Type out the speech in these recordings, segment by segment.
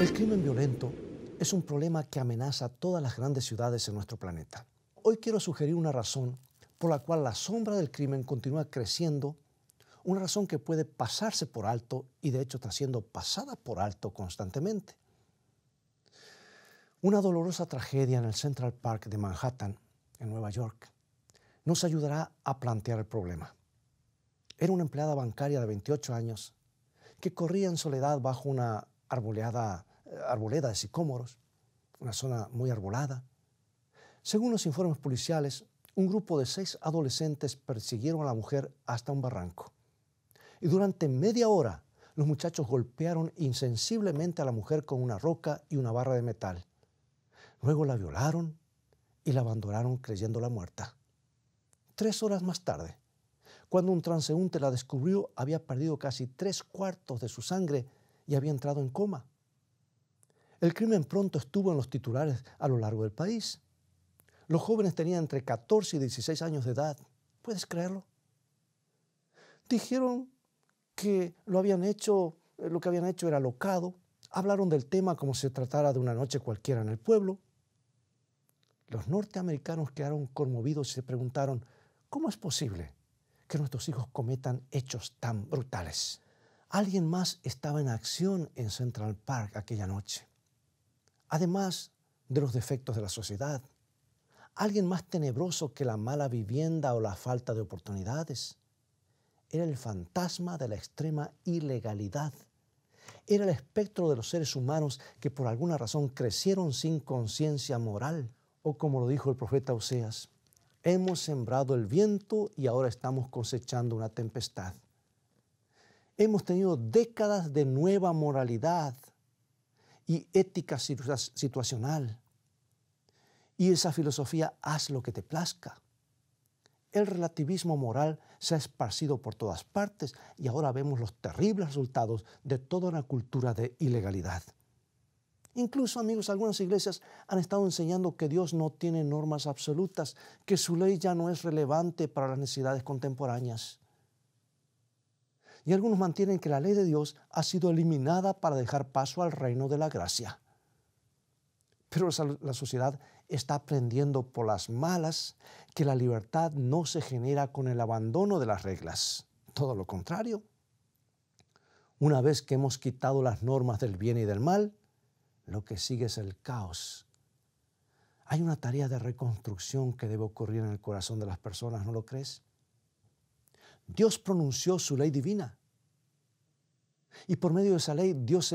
El crimen violento es un problema que amenaza a todas las grandes ciudades en nuestro planeta. Hoy quiero sugerir una razón por la cual la sombra del crimen continúa creciendo, una razón que puede pasarse por alto y de hecho está siendo pasada por alto constantemente. Una dolorosa tragedia en el Central Park de Manhattan, en Nueva York, nos ayudará a plantear el problema. Era una empleada bancaria de 28 años que corría en soledad bajo una eh, arboleda de sicómoros, una zona muy arbolada. Según los informes policiales, un grupo de seis adolescentes persiguieron a la mujer hasta un barranco. Y durante media hora, los muchachos golpearon insensiblemente a la mujer con una roca y una barra de metal. Luego la violaron y la abandonaron creyéndola muerta. Tres horas más tarde, cuando un transeúnte la descubrió, había perdido casi tres cuartos de su sangre y había entrado en coma. El crimen pronto estuvo en los titulares a lo largo del país. Los jóvenes tenían entre 14 y 16 años de edad. ¿Puedes creerlo? Dijeron que lo habían hecho, eh, lo que habían hecho era locado. Hablaron del tema como si se tratara de una noche cualquiera en el pueblo. Los norteamericanos quedaron conmovidos y se preguntaron, ¿cómo es posible que nuestros hijos cometan hechos tan brutales. Alguien más estaba en acción en Central Park aquella noche. Además de los defectos de la sociedad, alguien más tenebroso que la mala vivienda o la falta de oportunidades. Era el fantasma de la extrema ilegalidad. Era el espectro de los seres humanos que por alguna razón crecieron sin conciencia moral, o como lo dijo el profeta Oseas, Hemos sembrado el viento y ahora estamos cosechando una tempestad. Hemos tenido décadas de nueva moralidad y ética situacional. Y esa filosofía haz lo que te plazca. El relativismo moral se ha esparcido por todas partes y ahora vemos los terribles resultados de toda una cultura de ilegalidad. Incluso, amigos, algunas iglesias han estado enseñando que Dios no tiene normas absolutas, que su ley ya no es relevante para las necesidades contemporáneas. Y algunos mantienen que la ley de Dios ha sido eliminada para dejar paso al reino de la gracia. Pero la sociedad está aprendiendo por las malas que la libertad no se genera con el abandono de las reglas. Todo lo contrario. Una vez que hemos quitado las normas del bien y del mal, lo que sigue es el caos. Hay una tarea de reconstrucción que debe ocurrir en el corazón de las personas, ¿no lo crees? Dios pronunció su ley divina. Y por medio de esa ley, Dios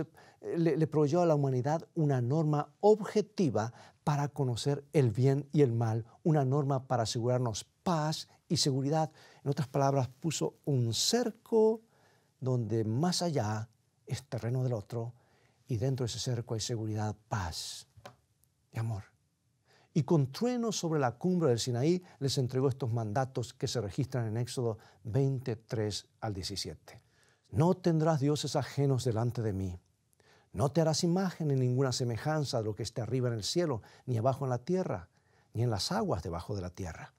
le, le, proveyó a la humanidad una norma objetiva para conocer el bien y el mal, una norma para asegurarnos paz y seguridad. En otras palabras, puso un cerco donde más allá es terreno del otro y dentro de ese cerco hay seguridad, paz y amor. Y con trueno sobre la cumbre del Sinaí les entregó estos mandatos que se registran en Éxodo 23 al 17. No tendrás dioses ajenos delante de mí. No te harás imagen en ninguna semejanza de lo que esté arriba en el cielo, ni abajo en la tierra, ni en las aguas debajo de la tierra.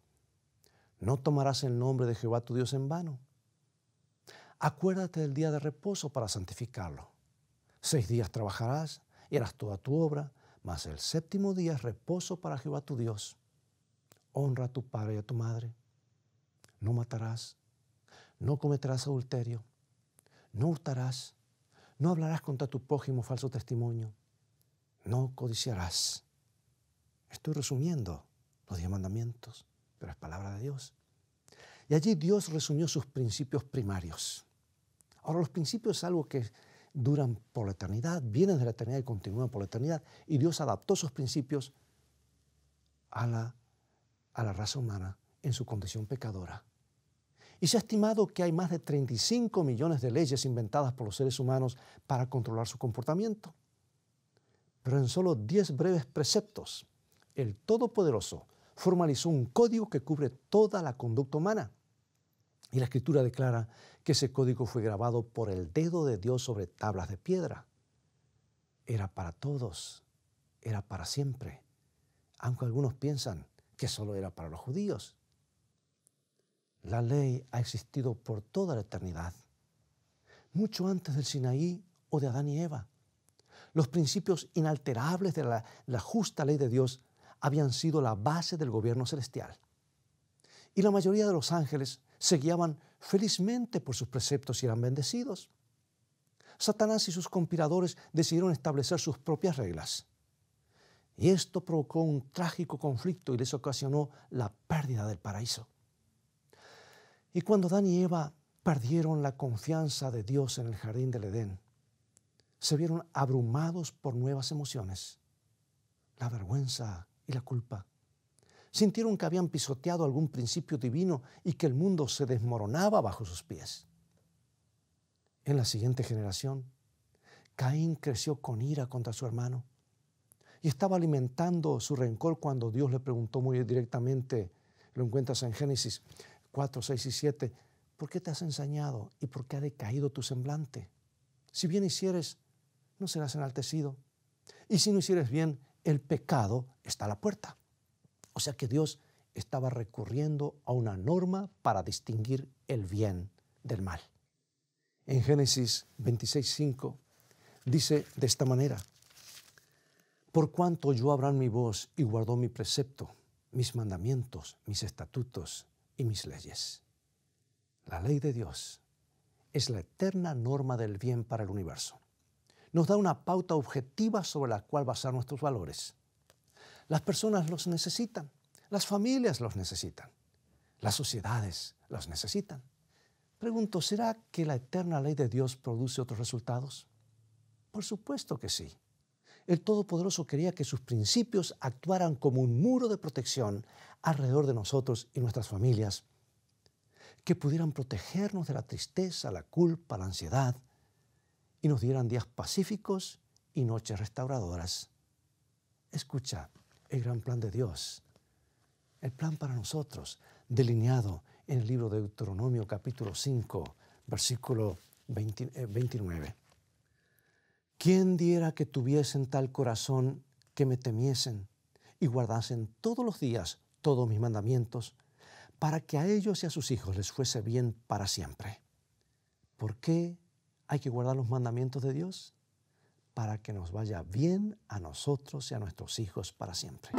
No tomarás el nombre de Jehová tu Dios en vano. Acuérdate del día de reposo para santificarlo. Seis días trabajarás y harás toda tu obra, mas el séptimo día es reposo para Jehová tu Dios. Honra a tu padre y a tu madre. No matarás, no cometerás adulterio, no hurtarás, no hablarás contra tu prójimo falso testimonio, no codiciarás. Estoy resumiendo los diez mandamientos, pero es palabra de Dios. Y allí Dios resumió sus principios primarios. Ahora los principios es algo que duran por la eternidad, vienen de la eternidad y continúan por la eternidad. Y Dios adaptó sus principios a la, raza humana en su condición pecadora. Y se ha estimado que hay más de 35 millones de leyes inventadas por los seres humanos para controlar su comportamiento. Pero en solo 10 breves preceptos, el Todopoderoso formalizó un código que cubre toda la conducta humana. Y la escritura declara que ese código fue grabado por el dedo de Dios sobre tablas de piedra. Era para todos, era para siempre, aunque algunos piensan que solo era para los judíos. La ley ha existido por toda la eternidad, mucho antes del Sinaí o de Adán y Eva. Los principios inalterables de la, justa ley de Dios habían sido la base del gobierno celestial. Y la mayoría de los ángeles se guiaban felizmente por sus preceptos y eran bendecidos. Satanás y sus conspiradores decidieron establecer sus propias reglas. Y esto provocó un trágico conflicto y les ocasionó la pérdida del paraíso. Y cuando Dan y Eva perdieron la confianza de Dios en el jardín del Edén, se vieron abrumados por nuevas emociones, la vergüenza y la culpa, sintieron que habían pisoteado algún principio divino y que el mundo se desmoronaba bajo sus pies. En la siguiente generación, Caín creció con ira contra su hermano y estaba alimentando su rencor cuando Dios le preguntó muy directamente, lo encuentras en Génesis 4, 6 y 7, ¿por qué te has ensañado y por qué ha decaído tu semblante? Si bien hicieres, no serás enaltecido. Y si no hicieres bien, el pecado está a la puerta. O sea que Dios estaba recurriendo a una norma para distinguir el bien del mal. En Génesis 26.5 dice de esta manera, por cuanto yo abran mi voz y guardó mi precepto, mis mandamientos, mis estatutos y mis leyes. La ley de Dios es la eterna norma del bien para el universo. Nos da una pauta objetiva sobre la cual basar nuestros valores. Las personas los necesitan, las familias los necesitan, las sociedades los necesitan. Pregunto, ¿será que la eterna ley de Dios produce otros resultados? Por supuesto que sí. El Todopoderoso quería que sus principios actuaran como un muro de protección alrededor de nosotros y nuestras familias, que pudieran protegernos de la tristeza, la culpa, la ansiedad, y nos dieran días pacíficos y noches restauradoras. Escucha, el gran plan de Dios, el plan para nosotros, delineado en el libro de Deuteronomio capítulo 5, versículo 29. Eh, ¿Quién diera que tuviesen tal corazón que me temiesen y guardasen todos los días todos mis mandamientos, para que a ellos y a sus hijos les fuese bien para siempre? ¿Por qué hay que guardar los mandamientos de Dios? para que nos vaya bien a nosotros y a nuestros hijos para siempre.